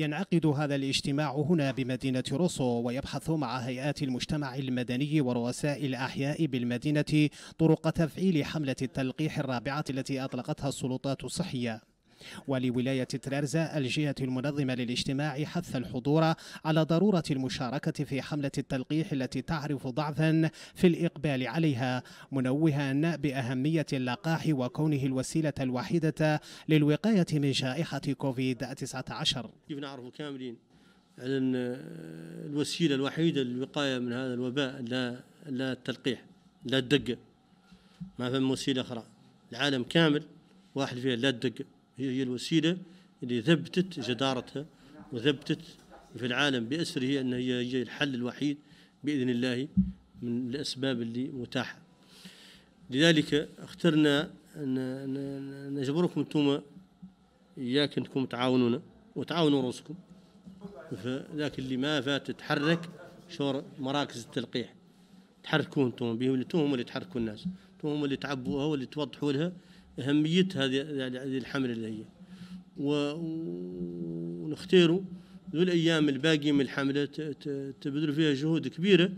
ينعقد هذا الاجتماع هنا بمدينة روسو ويبحث مع هيئات المجتمع المدني ورؤساء الأحياء بالمدينة طرق تفعيل حملة التلقيح الرابعة التي أطلقتها السلطات الصحية ولولاية ترارزا الجهة المنظمة للاجتماع حث الحضور على ضرورة المشاركة في حملة التلقيح التي تعرف ضعفا في الإقبال عليها منوها بأهمية اللقاح وكونه الوسيلة الوحيدة للوقاية من جائحة كوفيد 19 كيف نعرف كاملين على أن الوسيلة الوحيدة للوقاية من هذا الوباء لا لا التلقيح لا الدقة ما فهم وسيلة أخرى العالم كامل واحد فيها لا الدقة هي هي الوسيلة اللي ثبتت جدارتها وثبتت في العالم بأسره أن هي هي الحل الوحيد بإذن الله من الأسباب اللي متاحة لذلك اخترنا أن نجبركم أنتم إياك أنكم تعاونونا وتعاونوا رؤوسكم فذاك اللي ما فات تحرك شور مراكز التلقيح تحركوا أنتم بهم اللي هم اللي تحركوا الناس أنتم هم اللي تعبوها واللي توضحوا لها أهمية هذه هذه الحملة اللي هي ونختاروا ذو الأيام الباقية من الحملة تبذل فيها جهود كبيرة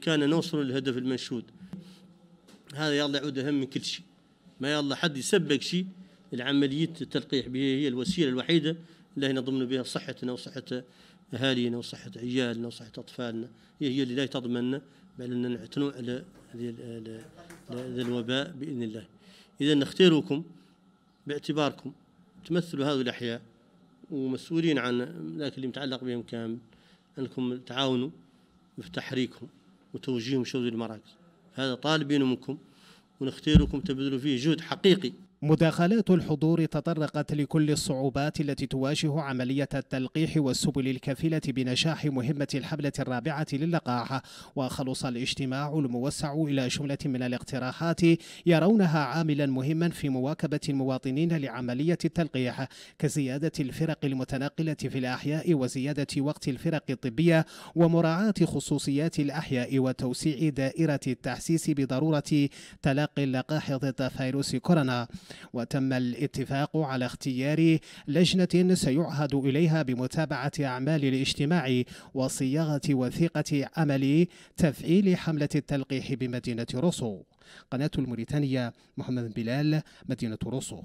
كان نوصل للهدف المنشود هذا يلا يعود أهم من كل شيء ما يلا حد يسبق شيء العملية التلقيح به هي الوسيلة الوحيدة اللي نضمن بها صحتنا وصحة أهالينا وصحة عيالنا وصحة أطفالنا هي هي اللي لا تضمن بأننا نعتنوا على هذا الوباء بإذن الله إذا نختاروكم باعتباركم تمثلوا هذه الأحياء ومسؤولين عن ذلك اللي متعلق بهم كامل أنكم تعاونوا في تحريكهم وتوجيههم شو المراكز هذا طالبين منكم ونختاركم تبذلوا فيه جهد حقيقي مداخلات الحضور تطرقت لكل الصعوبات التي تواجه عملية التلقيح والسبل الكفيلة بنجاح مهمة الحملة الرابعة للقاح وخلص الاجتماع الموسع إلى جملة من الاقتراحات يرونها عاملا مهما في مواكبة المواطنين لعملية التلقيح كزيادة الفرق المتنقلة في الأحياء وزيادة وقت الفرق الطبية ومراعاة خصوصيات الأحياء وتوسيع دائرة التحسيس بضرورة تلقي اللقاح ضد فيروس كورونا وتم الاتفاق على اختيار لجنة سيعهد إليها بمتابعة أعمال الاجتماع وصياغة وثيقة عمل تفعيل حملة التلقيح بمدينة روسو قناة الموريتانية محمد بلال مدينة روسو